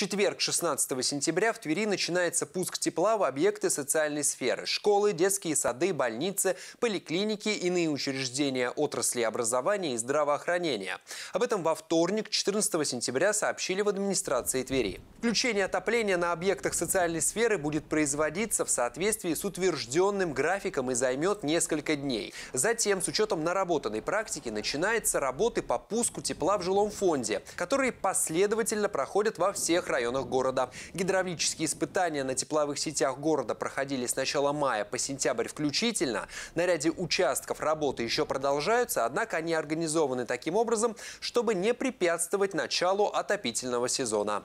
четверг, 16 сентября, в Твери начинается пуск тепла в объекты социальной сферы. Школы, детские сады, больницы, поликлиники, иные учреждения отрасли образования и здравоохранения. Об этом во вторник, 14 сентября, сообщили в администрации Твери. Включение отопления на объектах социальной сферы будет производиться в соответствии с утвержденным графиком и займет несколько дней. Затем, с учетом наработанной практики, начинаются работы по пуску тепла в жилом фонде, которые последовательно проходят во всех районах города. Гидравлические испытания на тепловых сетях города проходили с начала мая по сентябрь включительно. На ряде участков работы еще продолжаются, однако они организованы таким образом, чтобы не препятствовать началу отопительного сезона.